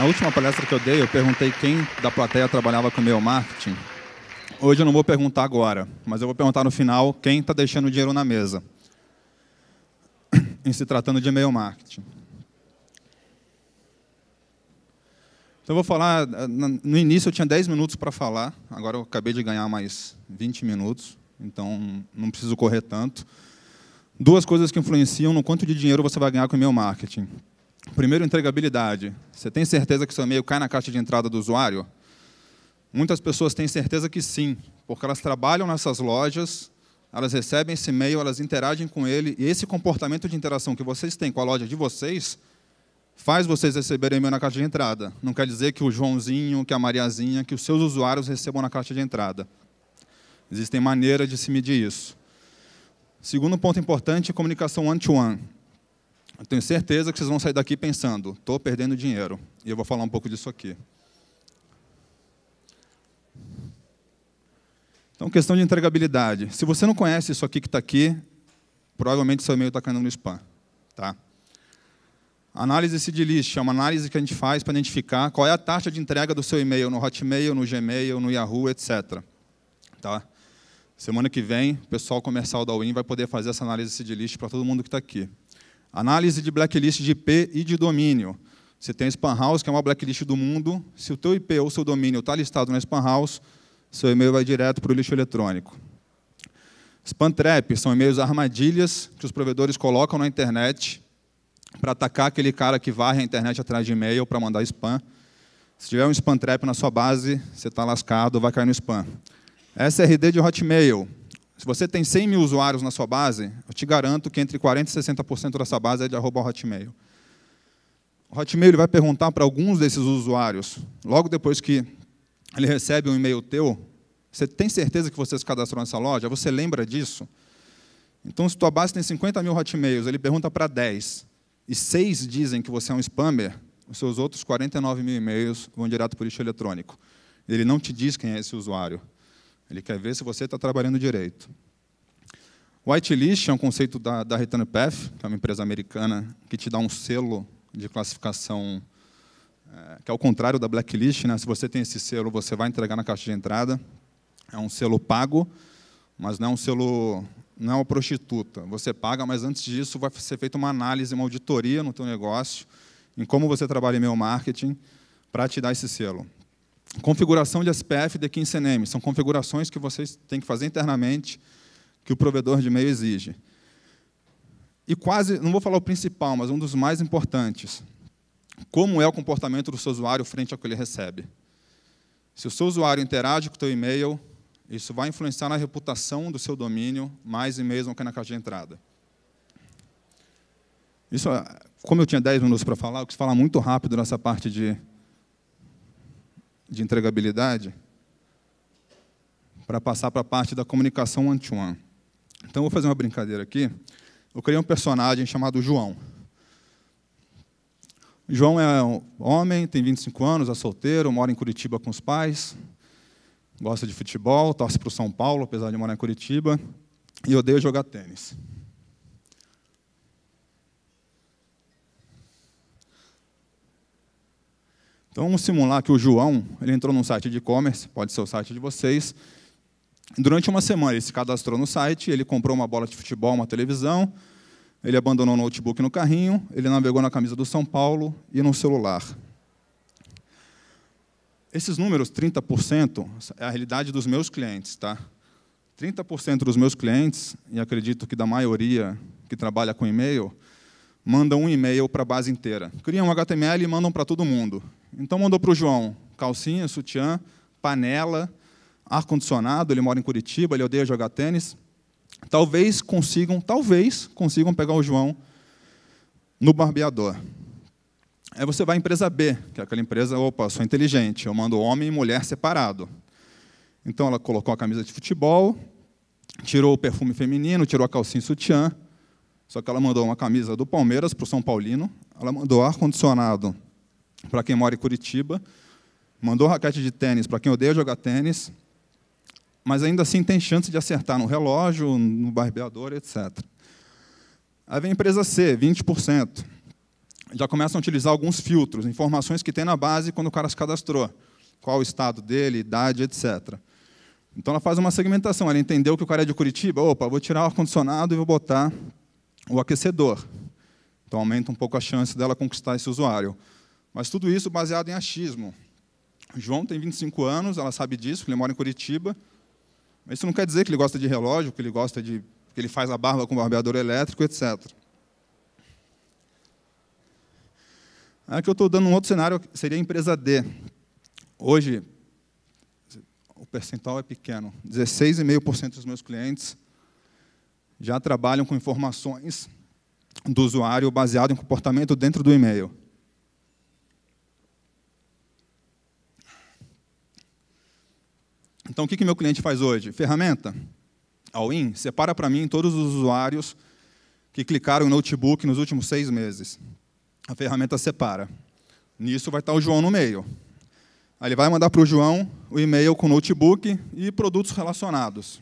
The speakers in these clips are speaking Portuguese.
Na última palestra que eu dei, eu perguntei quem da plateia trabalhava com meu marketing. Hoje eu não vou perguntar agora, mas eu vou perguntar no final quem está deixando dinheiro na mesa em se tratando de e-mail marketing. Então eu vou falar, no início eu tinha 10 minutos para falar, agora eu acabei de ganhar mais 20 minutos, então não preciso correr tanto. Duas coisas que influenciam no quanto de dinheiro você vai ganhar com e-mail marketing. Primeiro, entregabilidade. Você tem certeza que seu e-mail cai na caixa de entrada do usuário? Muitas pessoas têm certeza que sim, porque elas trabalham nessas lojas, elas recebem esse e-mail, elas interagem com ele, e esse comportamento de interação que vocês têm com a loja de vocês faz vocês receberem e-mail na caixa de entrada. Não quer dizer que o Joãozinho, que a Mariazinha, que os seus usuários recebam na caixa de entrada. Existem maneiras de se medir isso. Segundo ponto importante, comunicação one-to-one. one to one one eu tenho certeza que vocês vão sair daqui pensando: estou perdendo dinheiro. E eu vou falar um pouco disso aqui. Então, questão de entregabilidade. Se você não conhece isso aqui que está aqui, provavelmente seu e-mail está caindo no spam. Tá? Análise seed list é uma análise que a gente faz para identificar qual é a taxa de entrega do seu e-mail no Hotmail, no Gmail, no Yahoo, etc. Tá? Semana que vem, o pessoal comercial da Win vai poder fazer essa análise seed list para todo mundo que está aqui. Análise de blacklist de IP e de domínio. Você tem a Spam House, que é uma blacklist do mundo. Se o teu IP ou seu domínio está listado na Spam House, seu e-mail vai direto para o lixo eletrônico. Spam Trap são e-mails armadilhas que os provedores colocam na internet para atacar aquele cara que varre a internet atrás de e-mail para mandar spam. Se tiver um spam trap na sua base, você está lascado, vai cair no spam. SRD de Hotmail se você tem 100 mil usuários na sua base, eu te garanto que entre 40% e 60% dessa base é de arroba Hotmail. O Hotmail ele vai perguntar para alguns desses usuários, logo depois que ele recebe um e-mail teu, você tem certeza que você se cadastrou nessa loja? Você lembra disso? Então, se tua base tem 50 mil Hotmails, ele pergunta para 10, e 6 dizem que você é um spammer, os seus outros 49 mil e-mails vão direto para o lixo eletrônico. Ele não te diz quem é esse usuário. Ele quer ver se você está trabalhando direito. Whitelist é um conceito da, da Return Path, que é uma empresa americana que te dá um selo de classificação, é, que é o contrário da blacklist. Né? Se você tem esse selo, você vai entregar na caixa de entrada. É um selo pago, mas não é um selo não é uma prostituta. Você paga, mas antes disso vai ser feita uma análise, uma auditoria no teu negócio, em como você trabalha em meio marketing, para te dar esse selo. Configuração de SPF de DKIM CNM. São configurações que vocês têm que fazer internamente, que o provedor de e-mail exige. E quase, não vou falar o principal, mas um dos mais importantes. Como é o comportamento do seu usuário frente ao que ele recebe? Se o seu usuário interage com o seu e-mail, isso vai influenciar na reputação do seu domínio, mais e-mails vão cair na caixa de entrada. Isso, é, como eu tinha 10 minutos para falar, eu quis falar muito rápido nessa parte de de entregabilidade para passar para a parte da comunicação one-to-one. -one. Então, vou fazer uma brincadeira aqui. Eu criei um personagem chamado João. João é um homem, tem 25 anos, é solteiro, mora em Curitiba com os pais, gosta de futebol, torce para o São Paulo, apesar de morar em Curitiba, e odeia jogar tênis. Então vamos simular que o João ele entrou num site de e-commerce, pode ser o site de vocês. Durante uma semana ele se cadastrou no site, ele comprou uma bola de futebol, uma televisão, ele abandonou o notebook no carrinho, ele navegou na camisa do São Paulo e no celular. Esses números, 30%, é a realidade dos meus clientes, tá? 30% dos meus clientes, e acredito que da maioria que trabalha com e-mail, mandam um e-mail para a base inteira. Criam um HTML e mandam para todo mundo. Então mandou para o João calcinha, sutiã, panela, ar-condicionado, ele mora em Curitiba, ele odeia jogar tênis. Talvez consigam, talvez consigam pegar o João no barbeador. Aí você vai à empresa B, que é aquela empresa, opa, sou inteligente, eu mando homem e mulher separado. Então ela colocou a camisa de futebol, tirou o perfume feminino, tirou a calcinha sutiã, só que ela mandou uma camisa do Palmeiras para o São Paulino, ela mandou ar-condicionado para quem mora em Curitiba, mandou raquete de tênis para quem odeia jogar tênis, mas ainda assim tem chance de acertar no relógio, no barbeador, etc. Aí vem a empresa C, 20%. Já começam a utilizar alguns filtros, informações que tem na base quando o cara se cadastrou. Qual o estado dele, idade, etc. Então ela faz uma segmentação. Ela entendeu que o cara é de Curitiba, opa, vou tirar o ar-condicionado e vou botar o aquecedor. Então aumenta um pouco a chance dela conquistar esse usuário. Mas tudo isso baseado em achismo. João tem 25 anos, ela sabe disso, ele mora em Curitiba. Mas isso não quer dizer que ele gosta de relógio, que ele gosta de que ele faz a barba com barbeador elétrico, etc. Aqui é eu estou dando um outro cenário, seria a empresa D. Hoje, o percentual é pequeno. 16,5% dos meus clientes já trabalham com informações do usuário baseado em comportamento dentro do e-mail. Então, o que, que meu cliente faz hoje? Ferramenta, all-in, separa para mim todos os usuários que clicaram em notebook nos últimos seis meses. A ferramenta separa. Nisso vai estar o João no meio. Aí ele vai mandar para o João o e-mail com notebook e produtos relacionados.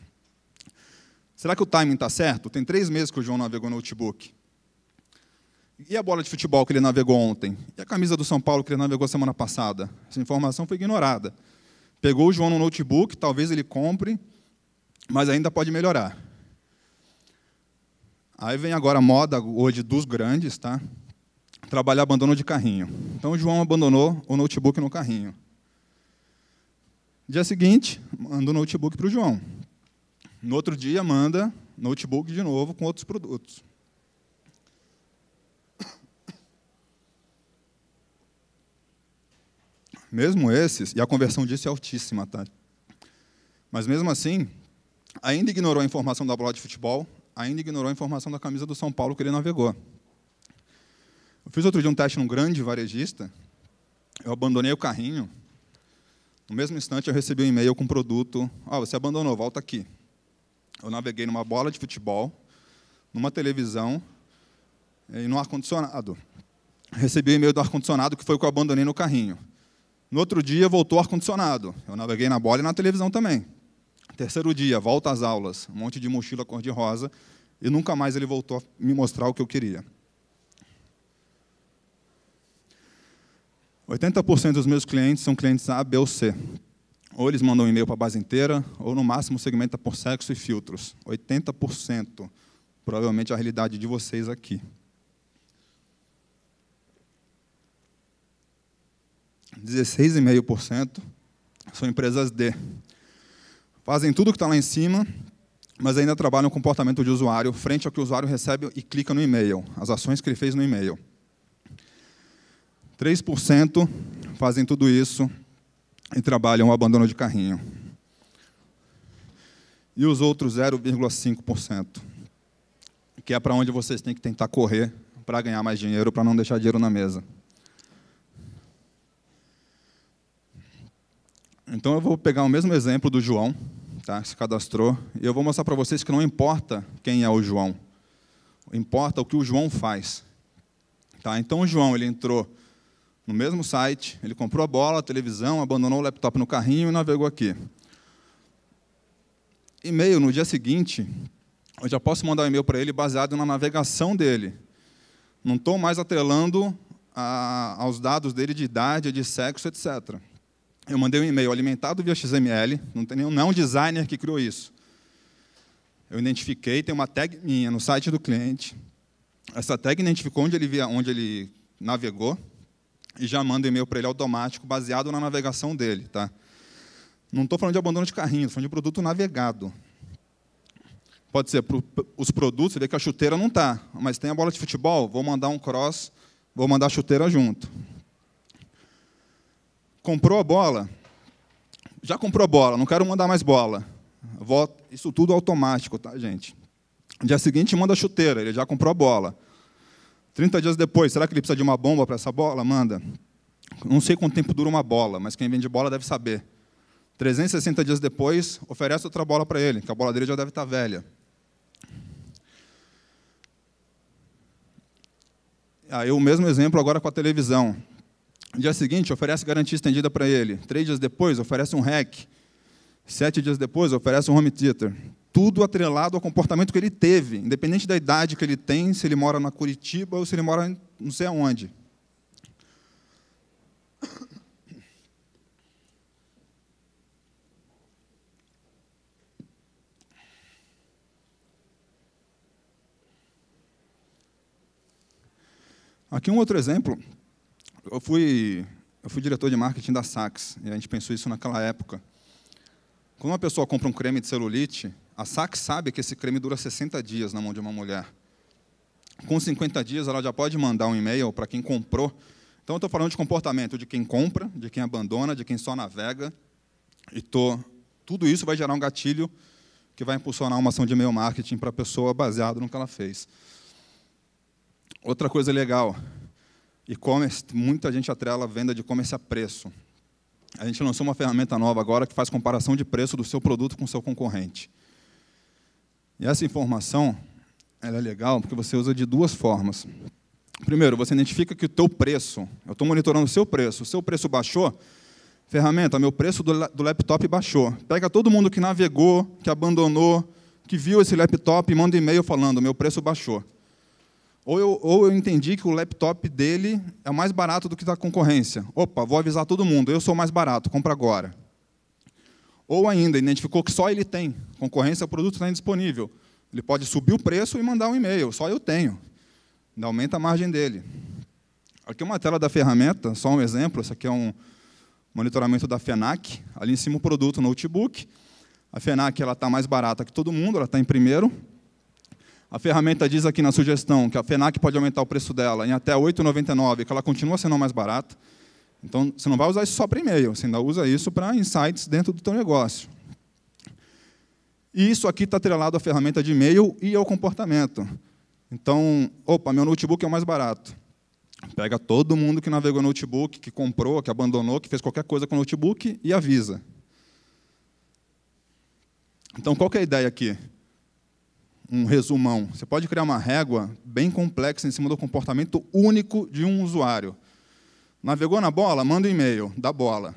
Será que o timing está certo? Tem três meses que o João navegou no notebook. E a bola de futebol que ele navegou ontem? E a camisa do São Paulo que ele navegou semana passada? Essa informação foi ignorada. Pegou o João no notebook, talvez ele compre, mas ainda pode melhorar. Aí vem agora a moda hoje dos grandes, tá? Trabalhar abandono de carrinho. Então o João abandonou o notebook no carrinho. Dia seguinte, manda o notebook para o João. No outro dia, manda notebook de novo com outros produtos. Mesmo esses, e a conversão disso é altíssima, tá? Mas mesmo assim, ainda ignorou a informação da bola de futebol, ainda ignorou a informação da camisa do São Paulo que ele navegou. Eu fiz outro dia um teste num grande varejista, eu abandonei o carrinho, no mesmo instante eu recebi um e-mail com um produto, ah, você abandonou, volta aqui. Eu naveguei numa bola de futebol, numa televisão e no ar-condicionado. Recebi o um e-mail do ar-condicionado, que foi o que eu abandonei no carrinho. No outro dia, voltou ar-condicionado. Eu naveguei na bola e na televisão também. Terceiro dia, volta às aulas, um monte de mochila cor-de-rosa, e nunca mais ele voltou a me mostrar o que eu queria. 80% dos meus clientes são clientes A, B ou C. Ou eles mandam um e-mail para a base inteira, ou no máximo segmenta por sexo e filtros. 80%. Provavelmente a realidade de vocês aqui. 16,5% são empresas D. Fazem tudo o que está lá em cima, mas ainda trabalham o comportamento de usuário frente ao que o usuário recebe e clica no e-mail, as ações que ele fez no e-mail. 3% fazem tudo isso e trabalham o abandono de carrinho. E os outros 0,5%, que é para onde vocês têm que tentar correr para ganhar mais dinheiro, para não deixar dinheiro na mesa. Então eu vou pegar o mesmo exemplo do João, tá? Que se cadastrou, e eu vou mostrar para vocês que não importa quem é o João. Importa o que o João faz. Tá? Então o João, ele entrou no mesmo site, ele comprou a bola, a televisão, abandonou o laptop no carrinho e navegou aqui. E-mail no dia seguinte, eu já posso mandar um e-mail para ele baseado na navegação dele. Não estou mais atrelando a, aos dados dele de idade, de sexo, etc. Eu mandei um e-mail alimentado via XML, não, tem nenhum, não é um designer que criou isso. Eu identifiquei, tem uma tag minha no site do cliente. Essa tag identificou onde ele, via, onde ele navegou e já manda um e-mail para ele automático, baseado na navegação dele. Tá? Não estou falando de abandono de carrinho, estou falando de produto navegado. Pode ser pro, os produtos, você vê que a chuteira não está, mas tem a bola de futebol, vou mandar um cross, vou mandar a chuteira junto comprou a bola, já comprou a bola, não quero mandar mais bola. Isso tudo automático, tá, gente? No dia seguinte, manda a chuteira, ele já comprou a bola. 30 dias depois, será que ele precisa de uma bomba para essa bola? Manda. Não sei quanto tempo dura uma bola, mas quem vende bola deve saber. 360 dias depois, oferece outra bola para ele, que a bola dele já deve estar tá velha. Aí ah, o mesmo exemplo agora com a televisão. No dia seguinte, oferece garantia estendida para ele. Três dias depois, oferece um REC. Sete dias depois, oferece um home theater. Tudo atrelado ao comportamento que ele teve, independente da idade que ele tem, se ele mora na Curitiba ou se ele mora não sei aonde. Aqui um outro exemplo eu fui, eu fui diretor de marketing da Saks, e a gente pensou isso naquela época. Quando uma pessoa compra um creme de celulite, a Saks sabe que esse creme dura 60 dias na mão de uma mulher. Com 50 dias, ela já pode mandar um e-mail para quem comprou. Então, eu estou falando de comportamento de quem compra, de quem abandona, de quem só navega. E tô, tudo isso vai gerar um gatilho que vai impulsionar uma ação de e-mail marketing para a pessoa baseado no que ela fez. Outra coisa legal, e-commerce, muita gente atrela a venda de e-commerce a preço. A gente lançou uma ferramenta nova agora que faz comparação de preço do seu produto com o seu concorrente. E essa informação ela é legal porque você usa de duas formas. Primeiro, você identifica que o teu preço, eu estou monitorando o seu preço, o seu preço baixou, ferramenta, meu preço do laptop baixou. Pega todo mundo que navegou, que abandonou, que viu esse laptop e manda um e-mail falando, meu preço baixou. Ou eu, ou eu entendi que o laptop dele é mais barato do que da concorrência. Opa, vou avisar todo mundo, eu sou mais barato, compra agora. Ou ainda, identificou que só ele tem. Concorrência, o produto está indisponível. Ele pode subir o preço e mandar um e-mail, só eu tenho. Ainda aumenta a margem dele. Aqui é uma tela da ferramenta, só um exemplo. isso aqui é um monitoramento da FENAC. Ali em cima o produto, notebook. A FENAC está mais barata que todo mundo, ela está em primeiro. A ferramenta diz aqui na sugestão que a FENAC pode aumentar o preço dela em até 8,99, que ela continua sendo mais barata. Então, você não vai usar isso só para e-mail, você ainda usa isso para insights dentro do teu negócio. E isso aqui está atrelado à ferramenta de e-mail e ao comportamento. Então, opa, meu notebook é o mais barato. Pega todo mundo que navegou notebook, que comprou, que abandonou, que fez qualquer coisa com notebook e avisa. Então, qual é a ideia aqui? um resumão. Você pode criar uma régua bem complexa em cima do comportamento único de um usuário. Navegou na bola? Manda um e-mail da bola.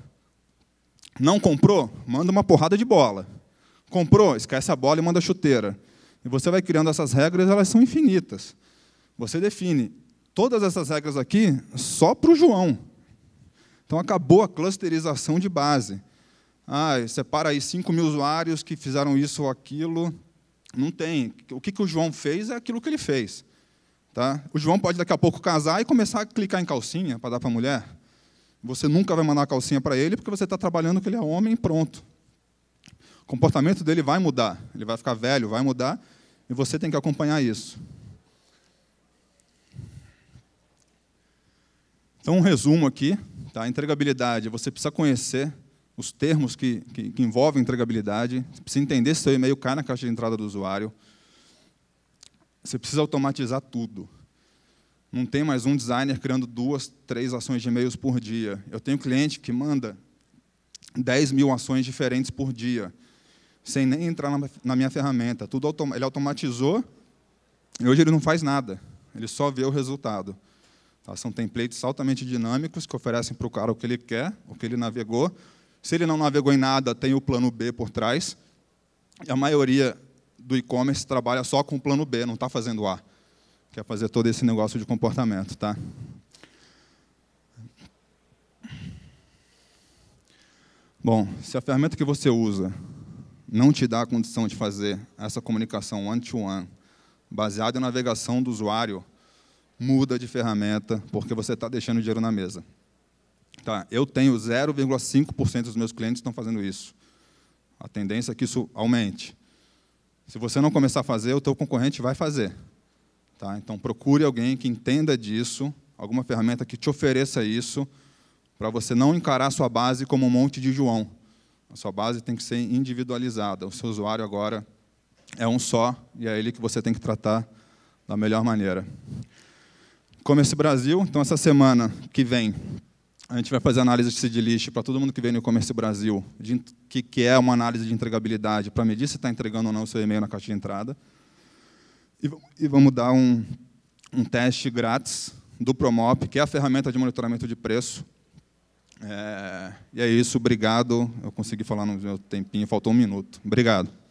Não comprou? Manda uma porrada de bola. Comprou? Esquece a bola e manda a chuteira. E você vai criando essas regras, elas são infinitas. Você define todas essas regras aqui só para o João. Então acabou a clusterização de base. Ah, separa aí 5 mil usuários que fizeram isso ou aquilo não tem. O que, que o João fez é aquilo que ele fez. Tá? O João pode daqui a pouco casar e começar a clicar em calcinha para dar para a mulher. Você nunca vai mandar a calcinha para ele porque você está trabalhando que ele é homem pronto. O comportamento dele vai mudar. Ele vai ficar velho, vai mudar. E você tem que acompanhar isso. Então, um resumo aqui. Tá? Entregabilidade, você precisa conhecer os termos que, que, que envolvem entregabilidade, você precisa entender se seu e-mail cai na caixa de entrada do usuário, você precisa automatizar tudo. Não tem mais um designer criando duas, três ações de e-mails por dia. Eu tenho cliente que manda 10 mil ações diferentes por dia, sem nem entrar na, na minha ferramenta. Tudo autom ele automatizou e hoje ele não faz nada. Ele só vê o resultado. Tá? São templates altamente dinâmicos que oferecem para o cara o que ele quer, o que ele navegou, se ele não navegou em nada, tem o plano B por trás. E a maioria do e-commerce trabalha só com o plano B, não está fazendo A. Quer fazer todo esse negócio de comportamento, tá? Bom, se a ferramenta que você usa não te dá a condição de fazer essa comunicação one-to-one, -one, baseada na navegação do usuário, muda de ferramenta, porque você está deixando dinheiro na mesa. Tá, eu tenho 0,5% dos meus clientes que estão fazendo isso. A tendência é que isso aumente. Se você não começar a fazer, o teu concorrente vai fazer. Tá? Então procure alguém que entenda disso, alguma ferramenta que te ofereça isso, para você não encarar a sua base como um monte de João. A sua base tem que ser individualizada. O seu usuário agora é um só e é ele que você tem que tratar da melhor maneira. Comércio Brasil, então essa semana que vem a gente vai fazer análise de seed list para todo mundo que vem no e-commerce Brasil, de, que, que é uma análise de entregabilidade, para medir se está entregando ou não o seu e-mail na caixa de entrada. E, e vamos dar um, um teste grátis do Promop, que é a ferramenta de monitoramento de preço. É, e é isso, obrigado. Eu consegui falar no meu tempinho, faltou um minuto. Obrigado.